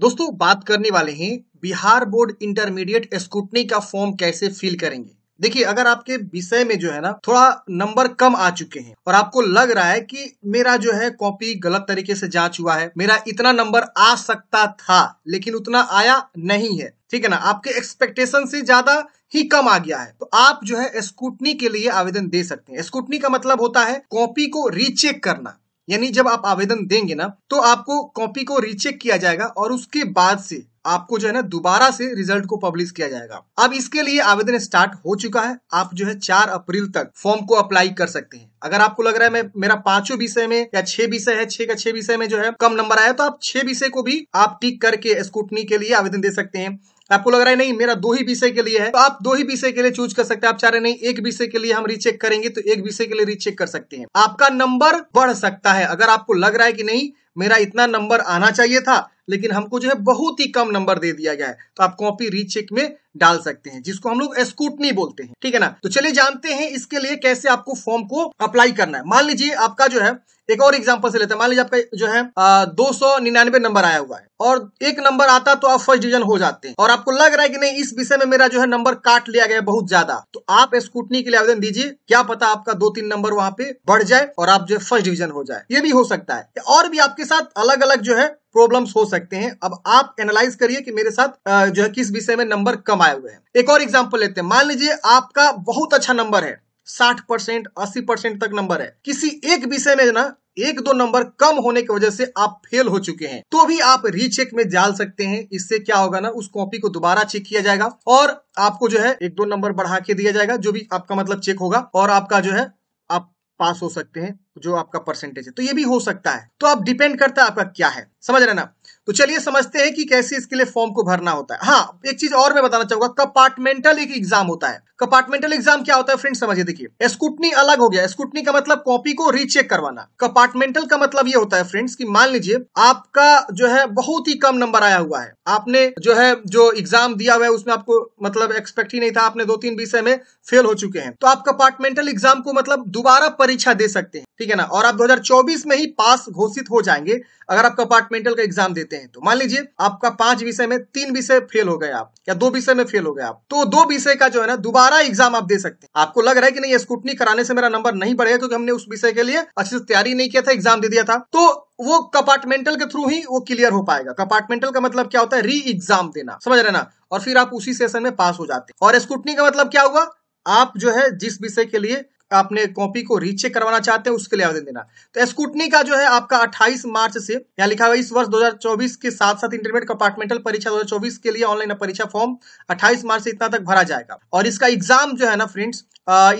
दोस्तों बात करने वाले हैं बिहार बोर्ड इंटरमीडिएट स्कूटनी का फॉर्म कैसे फिल करेंगे देखिए अगर आपके विषय में जो है ना थोड़ा नंबर कम आ चुके हैं और आपको लग रहा है कि मेरा जो है कॉपी गलत तरीके से जांच हुआ है मेरा इतना नंबर आ सकता था लेकिन उतना आया नहीं है ठीक है ना आपके एक्सपेक्टेशन से ज्यादा ही कम आ गया है तो आप जो है स्कूटनी के लिए आवेदन दे सकते हैं स्कूटनी का मतलब होता है कॉपी को रीचेक करना यानी जब आप आवेदन देंगे ना तो आपको कॉपी को रीचेक किया जाएगा और उसके बाद से आपको जो है ना दोबारा से रिजल्ट को पब्लिश किया जाएगा अब इसके लिए आवेदन स्टार्ट हो चुका है आप जो है चार अप्रैल तक फॉर्म को अप्लाई कर सकते हैं अगर आपको लग रहा है मैं मेरा पांचों विषय में या छह विषय है छह का छह विषय में जो है कम नंबर आया तो आप छह विषय को भी आप टिक करके स्कूटनी के लिए आवेदन दे सकते हैं आपको लग रहा है नहीं मेरा दो ही विषय के लिए है तो आप दो ही विषय के लिए चूज कर सकते हैं आप चाह रहे नहीं एक विषय के लिए हम रीचेक करेंगे तो एक विषय के लिए रीचेक कर सकते हैं आपका नंबर बढ़ सकता है अगर आपको लग रहा है कि नहीं मेरा इतना नंबर आना चाहिए था लेकिन हमको जो है बहुत ही कम नंबर दे दिया गया है तो आप कॉपी रीचेक में डाल सकते हैं जिसको हम लोग स्कूटनी बोलते हैं ठीक है ना तो चलिए जानते हैं इसके लिए कैसे आपको फॉर्म को अप्लाई करना है मान लीजिए आपका जो है एक और एग्जांपल से लेते हैं मान लीजिए आपका जो है दो सौ निन्यानवे नंबर आया हुआ है और एक नंबर आता तो आप फर्स्ट डिविजन हो जाते हैं और आपको लग रहा है कि नहीं इस विषय में मेरा जो है नंबर काट लिया गया बहुत ज्यादा तो आप स्कूटनी के लिए आवेदन दीजिए क्या पता आपका दो तीन नंबर वहां पे बढ़ जाए और आप जो है फर्स्ट डिविजन हो जाए ये भी हो सकता है और भी आपके साथ अलग अलग जो है प्रॉब्लम्स हो सकते हैं अब आप एनालाइज करिए कि मेरे साथ जो है किस विषय में नंबर कम कमाए हुए हैं एक और एग्जाम्पल लेते हैं मान लीजिए आपका बहुत अच्छा नंबर है साठ परसेंट अस्सी परसेंट तक नंबर है किसी एक विषय में ना एक दो नंबर कम होने की वजह से आप फेल हो चुके हैं तो भी आप रीचेक में डाल सकते हैं इससे क्या होगा ना उस कॉपी को दोबारा चेक किया जाएगा और आपको जो है एक दो नंबर बढ़ा के दिया जाएगा जो भी आपका मतलब चेक होगा और आपका जो है आप पास हो सकते हैं जो आपका परसेंटेज है तो ये भी हो सकता है तो आप डिपेंड करता है आपका क्या है समझ रहे ना तो चलिए समझते हैं कि कैसे इसके लिए फॉर्म को भरना होता है हाँ एक चीज और मैं बताना चाहूंगा कंपार्टमेंटल एक एग्जाम होता है कंपार्टमेंटल एग्जाम क्या होता है फ्रेंड समझिए देखिए स्कूटनी अलग हो गया स्कूटनी का मतलब कॉपी को रीचेक करवाना कंपार्टमेंटल का मतलब ये होता है फ्रेंड्स कि मान लीजिए आपका जो है बहुत ही कम नंबर आया हुआ है आपने जो है जो एग्जाम दिया हुआ है उसमें आपको मतलब एक्सपेक्ट ही नहीं था आपने दो तीन विषय में फेल हो चुके हैं तो आप कंपार्टमेंटल एग्जाम को मतलब दोबारा परीक्षा दे सकते हैं ठीक है ठीक है ना और आप 2024 में ही पास घोषित हो जाएंगे अगर आप कंपार्टमेंटल का एग्जाम देते हैं तो मान लीजिए आपका पांच विषय में तीन विषय फेल हो गए आप या दो विषय में फेल हो गए आप तो दो विषय का जो है ना दोबारा एग्जाम आप दे सकते हैं आपको लग रहा है कि नहीं स्कूटनी कराने से मेरा नंबर नहीं बढ़ेगा क्योंकि हमने उस विषय के लिए अच्छे से तैयारी नहीं किया था एग्जाम दे दिया था तो वो कंपार्टमेंटल के थ्रू ही वो क्लियर हो पाएगा कंपार्टमेंटल का मतलब क्या होता है री एग्जाम देना समझ रहे ना और फिर आप उसी सेशन में पास हो जाते हैं और स्कूटनी का मतलब क्या हुआ आप जो है जिस विषय के लिए आपने कॉपी को रीचेक करवाना चाहते हैं उसके लिए आवेदन देना तो स्कूटनी का जो है आपका 28 मार्च से यहाँ लिखा हुआ इस वर्ष 2024 के साथ साथ इंटरमीडिएट कंपार्टमेंटल परीक्षा 2024 के लिए ऑनलाइन परीक्षा फॉर्म 28 मार्च से इतना तक भरा जाएगा और इसका एग्जाम जो है ना फ्रेंड्स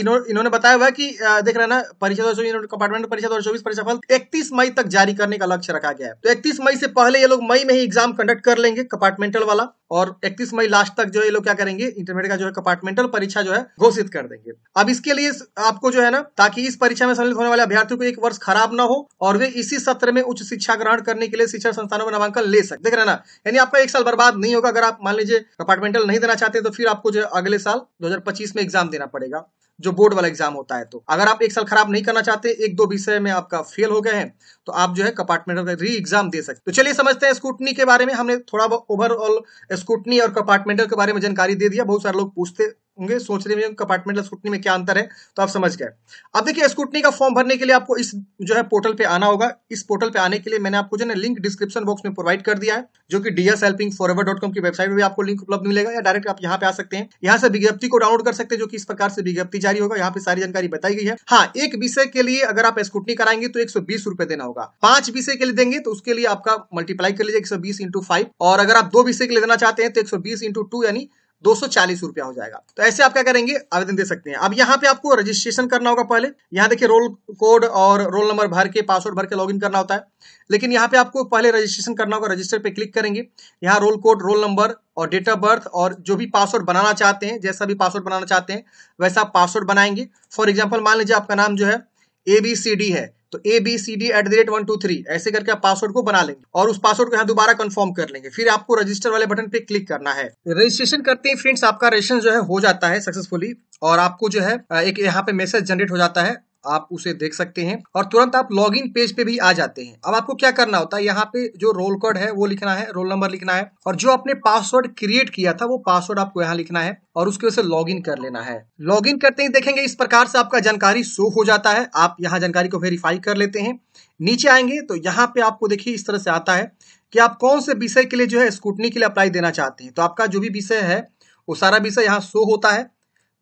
इन्होंने बताया हुआ कि देख रहे ना परीक्षा दो कंपार्टमेंट परीक्षा दो चौबीस परीक्षा फल इकतीस मई तक जारी करने का लक्ष्य रखा गया है तो इकतीस मई से पहले ये लोग मई में ही एग्जाम कंडक्ट कर लेंगे कंपार्टमेंटल वाला और 31 मई लास्ट तक जो ये लोग क्या करेंगे इंटरमीडिएट का जो है कंपार्टमेंटल परीक्षा जो है घोषित कर देंगे अब इसके लिए आपको जो है ना ताकि इस परीक्षा में सम्मिलित होने वाले अभ्यर्थियों को एक वर्ष खराब ना हो और वे इसी सत्र में उच्च शिक्षा ग्रहण करने के लिए शिक्षा संस्थानों में नामांकन ले सकते देख रहे ना यानी आपका एक साल बर्बाद नहीं होगा अगर आप मान लीजिए कंपार्टमेंटल नहीं देना चाहते तो फिर आपको जो अगले साल दो में एग्जाम देना पड़ेगा जो बोर्ड वाला एग्जाम होता है तो अगर आप एक साल खराब नहीं करना चाहते एक दो विषय में आपका फेल हो गए हैं तो आप जो है कपार्टमेंटल का री एग्जाम दे सकते तो चलिए समझते हैं स्कूटनी के बारे में हमने थोड़ा ओवरऑल स्कूटनी और कपार्टमेंटल के बारे में जानकारी दे दिया बहुत सारे लोग पूछते होंगे सोच रहे होंगे कंपार्टमेंटल और स्कूटनी में क्या अंतर है तो आप समझ गए अब देखिए स्कूटनी का फॉर्म भरने के लिए आपको इस जो है पोर्टल पे आना होगा इस पोर्टल पे आने के लिए मैंने आपको जो है लिंक डिस्क्रिप्शन बॉक्स में प्रोवाइड कर दिया है जो कि DS helping forever dot com की वेबसाइट में भी आपको लिंक उपलब्ध मिलेगा या डायरेक्ट आप यहाँ पे आ सकते हैं यहाँ से विज्ञप्ति को डाउनलोड कर सकते हैं जो कि इस प्रकार से विज्ञप्ति जारी होगा यहाँ पे सारी जानकारी बताई गई है हाँ एक विषय के लिए अगर आप स्कूटनी कराएंगे तो एक देना होगा पांच विषय के लिए देंगे तो उसके लिए आपका मल्टीप्लाई कर लीजिए एक सौ और अगर आप दो विषय के लिए देना चाहते हैं तो एक सौ यानी दो रुपया हो जाएगा तो ऐसे आप क्या करेंगे आवेदन दे सकते हैं अब यहाँ पे आपको रजिस्ट्रेशन करना होगा पहले यहाँ देखिए रोल कोड और रोल नंबर भर के पासवर्ड भर के लॉगिन करना होता है लेकिन यहाँ पे आपको पहले रजिस्ट्रेशन करना होगा रजिस्टर पे क्लिक करेंगे यहाँ रोल कोड रोल नंबर और डेट ऑफ बर्थ और जो भी पासवर्ड बनाना चाहते हैं जैसा भी पासवर्ड बनाना चाहते हैं वैसा आप पासवर्ड बनाएंगे फॉर एग्जाम्पल मान लीजिए आपका नाम जो है ए बी सी डी है तो A B C D at the rate one two three ऐसे करके आप पासवर्ड को बना लेंगे और उस पासवर्ड को यहाँ दोबारा कंफर्म कर लेंगे फिर आपको रजिस्टर वाले बटन पे क्लिक करना है रजिस्ट्रेशन करते ही फ्रेंड्स आपका रजिस्ट्रेशन जो है हो जाता है सक्सेसफुली और आपको जो है एक यहाँ पे मैसेज जनरेट हो जाता है आप उसे देख सकते हैं और तुरंत आप लॉग इन पेज पे भी आ जाते हैं अब आपको क्या करना होता है यहाँ पे जो रोल कोड है वो लिखना है रोल नंबर लिखना है और जो आपने पासवर्ड क्रिएट किया था वो पासवर्ड आपको यहाँ लिखना है और उसकी वजह से लॉग इन कर लेना है लॉग इन करते ही देखेंगे इस प्रकार से आपका जानकारी शो हो जाता है आप यहाँ जानकारी को वेरीफाई कर लेते हैं नीचे आएंगे तो यहाँ पे आपको देखिए इस तरह से आता है कि आप कौन से विषय के लिए जो है स्कूटनी के लिए अप्लाई देना चाहते हैं तो आपका जो भी विषय है वो सारा विषय यहाँ शो होता है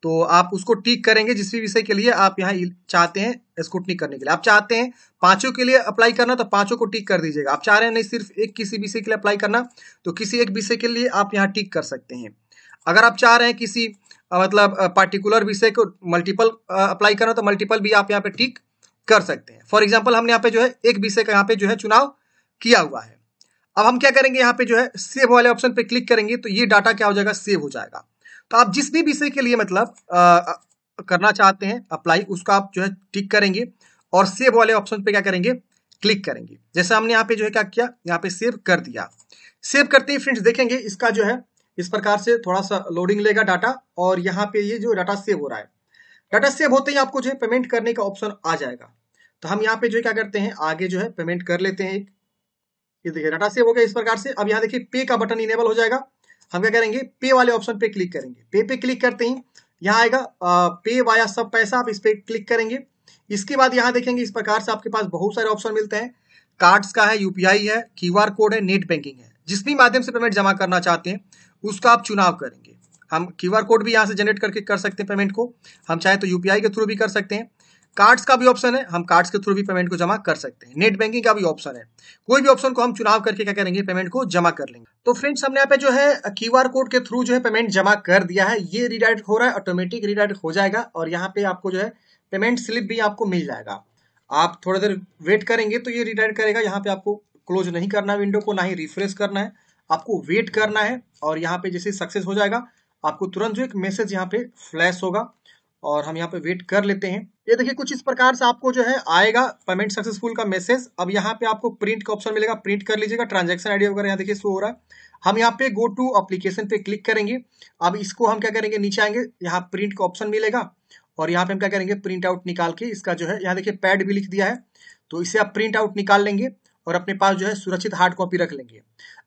तो आप उसको टिक करेंगे जिस भी विषय के लिए आप यहाँ चाहते हैं स्कूटनिक करने के लिए आप चाहते हैं पांचों के लिए अप्लाई करना तो पांचों को टिक कर दीजिएगा आप चाह रहे हैं नहीं सिर्फ एक किसी विषय के लिए अप्लाई करना तो किसी एक विषय के लिए आप यहाँ टिक कर सकते हैं अगर आप चाह रहे हैं किसी मतलब पार्टिकुलर विषय को मल्टीपल अप्लाई करना तो मल्टीपल भी आप यहाँ पे टिक कर सकते हैं फॉर एग्जाम्पल हमने यहाँ पे जो है एक विषय का यहाँ पे जो है चुनाव किया हुआ है अब हम क्या करेंगे यहाँ पे जो है सेव वाले ऑप्शन पे क्लिक करेंगे तो ये डाटा क्या हो जाएगा सेव हो जाएगा तो आप जिस भी विषय के लिए मतलब आ, करना चाहते हैं अप्लाई उसका आप जो है टिक करेंगे और सेव वाले ऑप्शन पे क्या करेंगे क्लिक करेंगे जैसे हमने यहाँ पे जो है क्या किया यहाँ पे सेव कर दिया सेव करते ही फ्रेंड्स देखेंगे इसका जो है इस प्रकार से थोड़ा सा लोडिंग लेगा डाटा और यहाँ पे ये जो डाटा सेव हो रहा है डाटा सेव होते ही आपको जो है पेमेंट करने का ऑप्शन आ जाएगा तो हम यहाँ पे जो क्या करते हैं आगे जो है पेमेंट कर लेते हैं ये देखिए डाटा सेव हो गया इस प्रकार से अब यहाँ देखिए पे का बटन इनेबल हो जाएगा हम क्या करेंगे पे वाले ऑप्शन पे क्लिक करेंगे पे पे क्लिक करते ही यहाँ आएगा आ, पे वाया सब पैसा आप इस पर क्लिक करेंगे इसके बाद यहाँ देखेंगे इस प्रकार से आपके पास बहुत सारे ऑप्शन मिलते हैं कार्ड्स का है यूपीआई है क्यूआर कोड है नेट बैंकिंग है जिस भी माध्यम से पेमेंट जमा करना चाहते हैं उसका आप चुनाव करेंगे हम क्यूआर कोड भी यहाँ से जनरेट करके कर सकते हैं पेमेंट को हम चाहे तो यूपीआई के थ्रू भी कर सकते हैं कार्ड्स का भी ऑप्शन है हम कार्ड्स के थ्रू भी पेमेंट को जमा कर सकते हैं नेट बैंकिंग का भी ऑप्शन है कोई भी ऑप्शन को हम चुनाव करके क्या करेंगे पेमेंट को जमा कर लेंगे तो फ्रेंड्स हमने यहाँ पे जो है क्यू कोड के थ्रू जो है पेमेंट जमा कर दिया है ये रिडायरेक्ट हो रहा है ऑटोमेटिक रिडायरेक्ट हो जाएगा और यहाँ पे आपको जो है पेमेंट स्लिप भी आपको मिल जाएगा आप थोड़ा देर वेट करेंगे तो ये रिडायरेक्ट करेगा यहाँ पे आपको क्लोज नहीं करना है विंडो को ना ही रिफ्रेश करना है आपको वेट करना है और यहाँ पे जैसे सक्सेस हो जाएगा आपको तुरंत जो एक मैसेज यहाँ पे फ्लैश होगा और हम यहाँ पे वेट कर लेते हैं ये देखिए कुछ इस प्रकार से आपको जो है आएगा पेमेंट सक्सेसफुल का मैसेज अब यहाँ पे आपको प्रिंट का ऑप्शन मिलेगा प्रिंट कर लीजिएगा ट्रांजेक्शन आईडी वगैरह यहाँ देखिए शो हो रहा है हम यहाँ पे गो टू अप्लीकेशन पे क्लिक करेंगे अब इसको हम क्या करेंगे नीचे आएंगे यहाँ प्रिंट का ऑप्शन मिलेगा और यहाँ पे हम क्या करेंगे प्रिंट आउट निकाल के इसका जो है यहाँ देखिए पैड भी लिख दिया है तो इसे आप प्रिंट आउट निकाल लेंगे और अपने पास जो है सुरक्षित हार्ड कॉपी रख लेंगे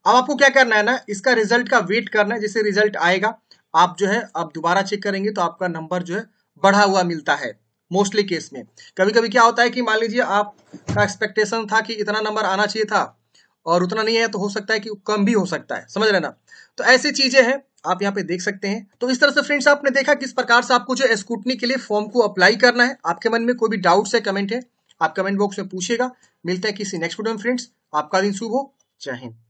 अब आपको क्या करना है ना इसका रिजल्ट का वेट करना है जैसे रिजल्ट आएगा आप जो है अब दोबारा चेक करेंगे तो आपका नंबर जो है बढ़ा हुआ मिलता है मोस्टली केस में कभी कभी क्या होता है कि मान लीजिए आपका एक्सपेक्टेशन था कि इतना नंबर आना चाहिए था और उतना नहीं है तो हो सकता है कि कम भी हो सकता है समझ रहे ना तो ऐसी चीजें हैं आप यहाँ पे देख सकते हैं तो इस तरह से फ्रेंड्स आपने देखा किस प्रकार से आपको जो स्कूटनी के लिए फॉर्म को अप्लाई करना है आपके मन में कोई भी डाउट्स है कमेंट है आप कमेंट बॉक्स में पूछिएगा मिलते हैं किसी नेक्स्ट वीडियो में फ्रेंड्स आपका दिन शुभ हो जय हिंद